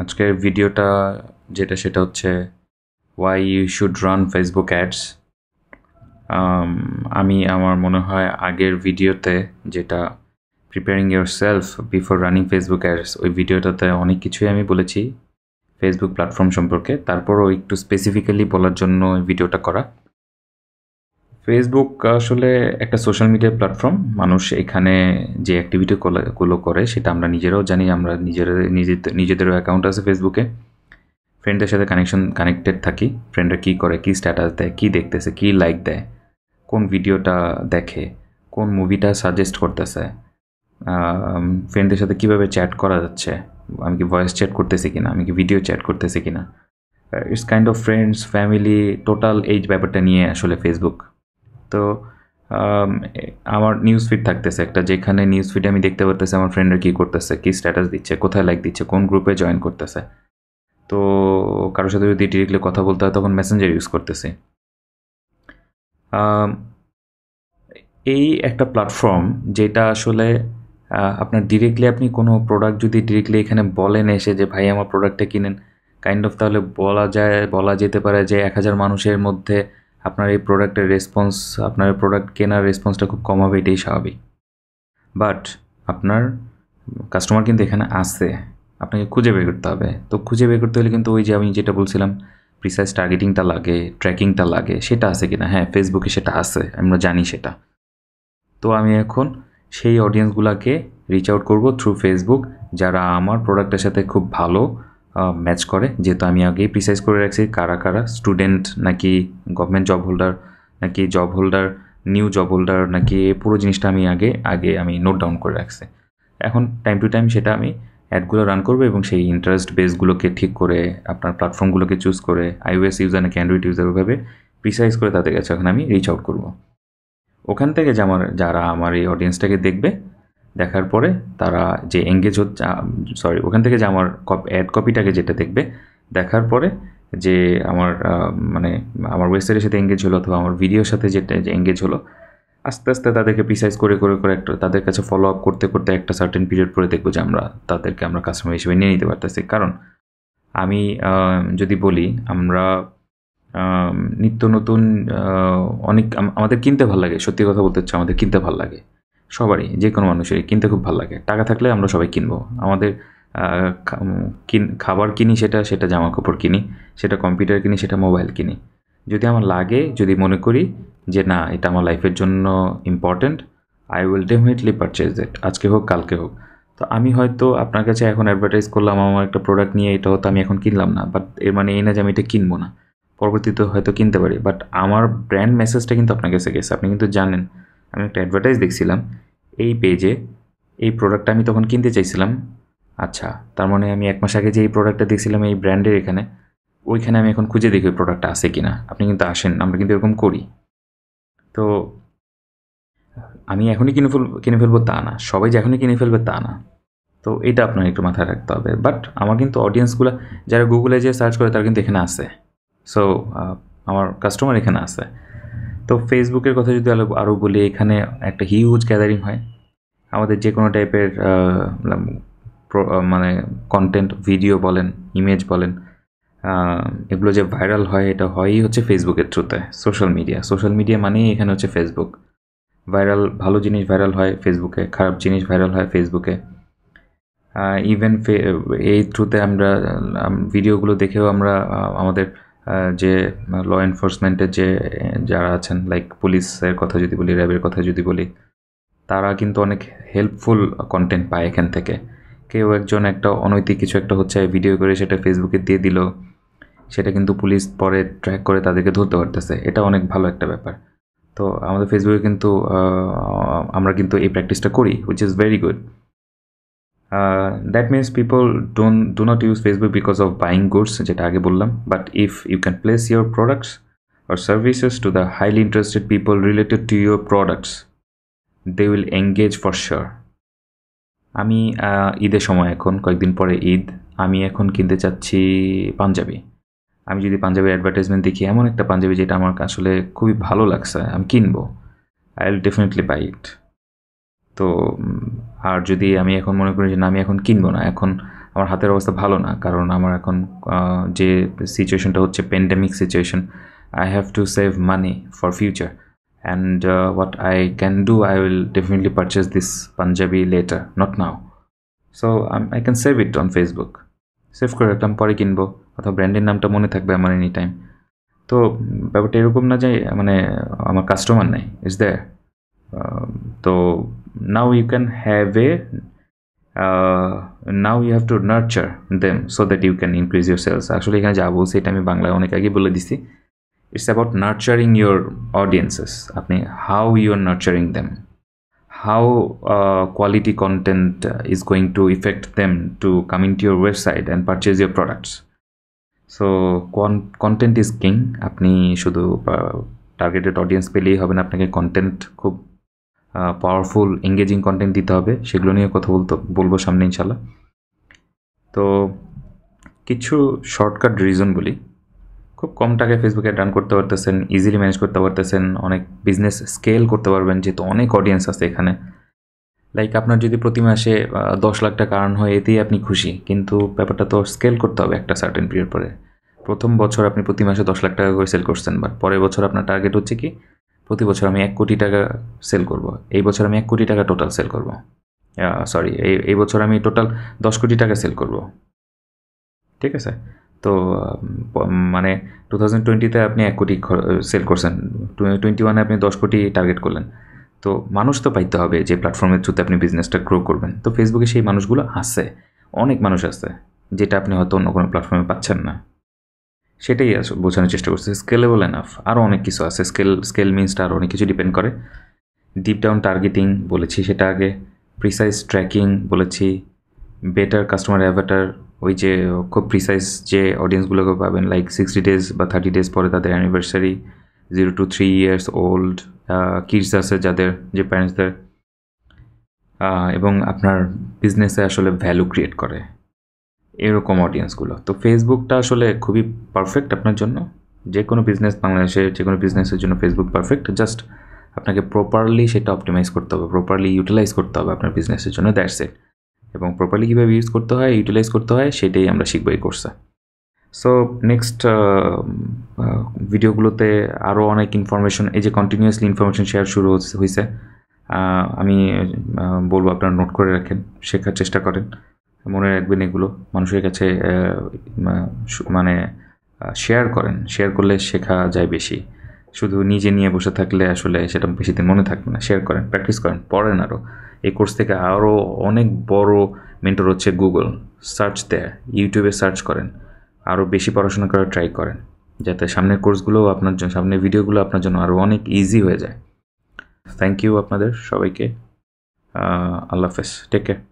আজকের ভিডিওটা যেটা সেটা হচ্ছে why you should run Facebook ads আমি আমার মনে হয় আগের ভিডিওতে যেটা preparing yourself before running Facebook ads ওই ভিডিওটাতে অনেক কিছুই আমি বলেছি ফেসবুক প্ল্যাটফর্ম সম্পর্কে তারপরও একটু স্পেসিফিক্যালি বলার জন্য ভিডিওটা করা ফেসবুক আসলে একটা সোশ্যাল মিডিয়া প্ল্যাটফর্ম মানুষ এখানে যে অ্যাক্টিভিটিগুলো করে সেটা আমরা নিজেরাও জানি আমরা নিজেরা নিজেদের নিজেদেরও অ্যাকাউন্ট আছে ফেসবুকে ফ্রেন্ডদের সাথে কানেকশন কানেক্টেড থাকি ফ্রেন্ডরা কী করে কী স্ট্যাটাস দেয় কী দেখতেছে কী লাইক দেয় কোন ভিডিওটা দেখে কোন মুভিটা সাজেস্ট করতেছে ফ্রেন্ডদের সাথে কীভাবে চ্যাট করা যাচ্ছে আমি কি ভয়েস চ্যাট করতেছি কিনা আমি কি ভিডিও চ্যাট করতেছি কিনা it's kind of friends family total এই ব্যাপারটা নিয়ে আসলে ফেসবুক তো আমার নিউজ ফিড থাকতেছে একটা যেখানে নিউজ ফিডে আমি দেখতে পারতেছি আমার ফ্রেন্ডের কী করতেছে কী স্ট্যাটাস দিচ্ছে কোথায় লাইক দিচ্ছে কোন গ্রুপে জয়েন করতেছে তো কারোর সাথে যদি ডিরেক্টলি কথা বলতে হয় তখন মেসেঞ্জার ইউজ করতেছে এই একটা প্ল্যাটফর্ম যেটা আসলে আপনার ডিরেক্টলি আপনি কোনো প্রোডাক্ট যদি ডিরেক্টলি এখানে বলেন এসে যে ভাই আমার প্রোডাক্টটা কিনেন কাইন্ড অফ তাহলে বলা যায় বলা যেতে পারে যে এক হাজার মানুষের মধ্যে আপনার এই প্রোডাক্টের রেসপন্স আপনার প্রোডাক্ট কেনার রেসপন্সটা খুব কম হবে এটাই স্বাভাবিক বাট আপনার কাস্টমার কিন্তু এখানে আসে আপনাকে খুঁজে বের করতে হবে তো খুঁজে বের করতে হলে কিন্তু ওই যে আমি যেটা বলছিলাম প্রিসাইজ টার্গেটিংটা লাগে ট্র্যাকিংটা লাগে সেটা আছে কিনা হ্যাঁ ফেসবুকে সেটা আছে আমরা জানি সেটা তো আমি এখন সেই অডিয়েন্সগুলোকে রিচ আউট করবো থ্রু ফেসবুক যারা আমার প্রোডাক্টের সাথে খুব ভালো ম্যাচ করে যেহেতু আমি আগেই প্রিসাইজ করে রাখছি কারা কারা স্টুডেন্ট নাকি গভর্নমেন্ট জব হোল্ডার নাকি job holder new job holder নাকি পুরো জিনিসটা আমি আগে আগে আমি নোট ডাউন করে রাখছি এখন টাইম টু টাইম সেটা আমি অ্যাডগুলো রান করবো এবং সেই ইন্টারেস্ট বেসগুলোকে ঠিক করে আপনার প্ল্যাটফর্মগুলোকে চুজ করে আইওএস ইউজার নাকি অ্যান্ড্রয়েড ইউজার ওভাবে প্রিসাইজ করে তাদের কাছে এখন আমি রিচ আউট করবো ওখান থেকে যে আমার যারা আমার এই অডিয়েন্সটাকে দেখবে দেখার পরে তারা যে এঙ্গেজ হচ্ছে সরি ওখান থেকে যে আমার কপ অ্যাড কপিটাকে যেটা দেখবে দেখার পরে যে আমার মানে আমার ওয়েবসাইটের সাথে এঙ্গেজ হলো অথবা আমার ভিডিওর সাথে যেটা যে এঙ্গেজ হলো আস্তে আস্তে তাদেরকে প্রিসাইজ করে করে করে একটা তাদের কাছে ফলো আপ করতে করতে একটা সার্টেন পিরিয়ড পরে দেখবো যে আমরা তাদেরকে আমরা কাস্টমার হিসেবে নিয়ে নিতে পারতেছি কারণ আমি যদি বলি আমরা নিত্য নতুন অনেক আমাদের কিনতে ভাল লাগে সত্যি কথা বলতে হচ্ছে আমাদের কিনতে ভাল লাগে সবারই যে কোনো মানুষেরই কিনতে খুব ভালো লাগে টাকা থাকলে আমরা সবাই কিনবো আমাদের কিন খাবার কিনি সেটা সেটা জামা কাপড় কিনি সেটা কম্পিউটার কিনি সেটা মোবাইল কিনি যদি আমার লাগে যদি মনে করি যে না এটা আমার লাইফের জন্য important I will definitely purchase that আজকে হোক কালকে হোক তো আমি হয়তো আপনার কাছে এখন অ্যাডভার্টাইজ করলাম আমার একটা প্রোডাক্ট নিয়ে এটা হয়তো আমি এখন কিনলাম না বাট এর মানে এই না যে আমি এটা কিনবো না পরবর্তীতে হয়তো কিনতে পারি বাট আমার ব্র্যান্ড মেসেজটা কিন্তু আপনার কাছে গেছে আপনি কিন্তু জানেন আমি একটা অ্যাডভার্টাইজ দেখছিলাম এই পেজে এই প্রোডাক্টটা আমি তখন কিনতে চাইছিলাম আচ্ছা তার মানে আমি এক মাস আগে যে এই প্রোডাক্টটা দেখছিলাম এই ব্র্যান্ডের এখানে ওইখানে আমি এখন খুঁজে দেখি ওই প্রোডাক্টটা আছে কি না আপনি কিন্তু আসেন আমরা কিন্তু এরকম করি তো আমি এখনই কিনে ফেল কিনে ফেলবো তা না সবাই যে এখনই কিনে ফেলবে তা না তো এটা আপনার একটু মাথায় রাখতে হবে বাট আমার কিন্তু অডিয়েন্সগুলো যারা গুগলে যে সার্চ করে তারা কিন্তু এখানে আসে সো আমার কাস্টমার এখানে আসে তো ফেসবুকের কথা যদি আরও বলি এখানে একটা হিউজ গ্যাদারিং হয় আমাদের যে কোনো টাইপের মানে কন্টেন্ট ভিডিও বলেন ইমেজ বলেন এগুলো যে ভাইরাল হয় এটা হয়ই হচ্ছে ফেসবুকের থ্রুতে সোশ্যাল মিডিয়া সোশ্যাল মিডিয়া মানেই এখানে হচ্ছে ফেসবুক ভাইরাল ভালো জিনিস ভাইরাল হয় ফেসবুকে খারাপ জিনিস ভাইরাল হয় ফেসবুকে ইভেন এই থ্রুতে আমরা ভিডিওগুলো দেখেও আমরা আমাদের যে ল এনফোর্সমেন্টের যে যারা আছেন লাইক পুলিশের কথা যদি বলি র্যাবের কথা যদি বলি তারা কিন্তু অনেক হেল্পফুল কন্টেন্ট পায় এখান থেকে কেউ একজন একটা অনৈতিক কিছু একটা হচ্ছে ভিডিও করে সেটা ফেসবুকে দিয়ে দিল সেটা কিন্তু পুলিশ পরে ট্র্যাক করে তাদেরকে ধরতে পারতেছে এটা অনেক ভালো একটা ব্যাপার তো আমাদের ফেসবুকে কিন্তু আমরা কিন্তু এই প্র্যাকটিসটা করি which is very good uh, that means people don't do not use facebook because of buying goods but if you can place your products or services to the highly interested people related to your products they will engage for sure আমি ঈদের সময় এখন কয়েকদিন পরে ঈদ আমি এখন কিনতে চাচ্ছি পাঞ্জাবি আমি যদি পাঞ্জাবি অ্যাডভার্টাইজমেন্ট দেখি এমন একটা পাঞ্জাবি যেটা আমার আসলে খুবই ভালো লাগছে আমি কিনবো I will definitely buy it তো আর যদি আমি এখন মনে করি যে না আমি এখন কিনবো না এখন আমার হাতের অবস্থা ভালো না কারণ আমার এখন যে সিচুয়েশনটা হচ্ছে pandemic situation I have to save money for future and what I can do I will definitely purchase this panjabi later not now so I can save it on Facebook save করে রাখলাম পরে কিনবো অথবা ব্র্যান্ডের নামটা মনে থাকবে আমার এনি টাইম তো ব্যাপারটা এরকম না যে মানে আমার কাস্টমার নেই ইজ দ্যার তো now you can have a uh, now you have to nurture them so that you can increase your sales actually এখানে যা বলছি এটা আমি বাংলায় অনেক আগে বলে দিছি it's about nurturing your audiences আপনি how you are nurturing them how uh, quality content is going to affect them to come into your website and purchase your products so content is king আপনি শুধু targeted uh, audience পেলেই হবে না আপনাকে content খুব powerful engaging content দিতে হবে সেগুলো নিয়ে কথা বলতে বলবো সামনে ইনশাল্লাহ তো কিছু শর্টকাট রিজন বলি খুব কম টাকায় ফেসবুকে অ্যাড রান করতে পারতেছেন ইজিলি ম্যানেজ করতে পারতেছেন অনেক বিজনেস স্কেল করতে পারবেন যেহেতু অনেক অডিয়েন্স আছে এখানে লাইক আপনার যদি প্রতি মাসে দশ লাখ টাকা আর্ন হয় এতেই আপনি খুশি কিন্তু ব্যাপারটা তো স্কেল করতে হবে একটা সার্টেন পিরিয়ড পরে প্রথম বছর আপনি প্রতি মাসে দশ লাখ টাকা করে সেল করছেন বাট পরের বছর আপনার টার্গেট হচ্ছে কি প্রতি বছর আমি এক কোটি টাকা সেল করব এই বছর আমি এক কোটি টাকা টোটাল সেল করব সরি এই এই বছর আমি টোটাল দশ কোটি টাকা সেল করব ঠিক আছে তো মানে টু থাউজেন্ড টোয়েন্টিতে আপনি এক কোটি সেল করছেন টোয়েন্টি ওয়ানে আপনি দশ কোটি টার্গেট করলেন তো মানুষ তো পাইতে হবে যে প্ল্যাটফর্মের থ্রুতে আপনি বিজনেসটা গ্রো করবেন তো ফেসবুকে সেই মানুষগুলো আছে অনেক মানুষ আছে যেটা আপনি হয়তো অন্য কোনো প্ল্যাটফর্মে পাচ্ছেন না সেটাই বোঝানোর চেষ্টা করছে স্কেলেবল এনাফ আরও অনেক কিছু আছে স্কেল স্কেল মিনসটা আরও অনেক কিছু ডিপেন্ড করে ডিপ ডাউন টার্গেটিং বলেছি সেটা আগে প্রিসাইজ ট্র্যাকিং বলেছি বেটার কাস্টমার অ্যাভেটার ওই যে খুব প্রিসাইজ যে অডিয়েন্সগুলোকে পাবেন লাইক সিক্সটি ডেজ বা থার্টি ডেজ পরে তাদের anniversary zero two three years old kids আছে যাদের যে প্যারেন্টসদের এবং আপনার বিজনেসে আসলে ভ্যালু ক্রিয়েট করে এরকম অডিয়েন্সগুলো তো ফেসবুকটা আসলে খুবই পারফেক্ট আপনার জন্য যে কোনো বিজনেস বাংলাদেশে যে কোনো বিজনেসের জন্য ফেসবুক পারফেক্ট জাস্ট আপনাকে প্রপারলি সেটা অপটিমাইজ করতে হবে প্রপারলি ইউটিলাইজ করতে হবে আপনার বিজনেসের জন্য দ্যাটস ইট এবং প্রপারলি কীভাবে ইউজ করতে হয় ইউটিলাইজ করতে হয় সেটাই আমরা শিখব এই কোর্সে সো নেক্সট ভিডিওগুলোতে আরও অনেক ইনফরমেশন এই যে কন্টিনিউয়াসলি ইনফরমেশন শেয়ার শুরু হয়েছে আমি বলবো আপনারা নোট করে রাখেন শেখার চেষ্টা করেন মনে রাখবেন এগুলো মানুষের কাছে মানে শেয়ার করেন শেয়ার করলে শেখা যায় বেশি শুধু নিজে নিয়ে বসে থাকলে আসলে সেটা বেশি দিন মনে থাকবে না শেয়ার করেন প্র্যাকটিস করেন পড়েন আরও এই কোর্স থেকে আরও অনেক বড় মেন্টর হচ্ছে গুগল সার্চ দেয় ইউটিউবে সার্চ করেন আরও বেশি পড়াশোনা করার ট্রাই করেন যাতে সামনের কোর্সগুলোও আপনার জন্য সামনের ভিডিওগুলো আপনার জন্য আরও অনেক ইজি হয়ে যায় থ্যাংক ইউ আপনাদের সবাইকে আল্লাহ হাফেজ টেক কেয়ার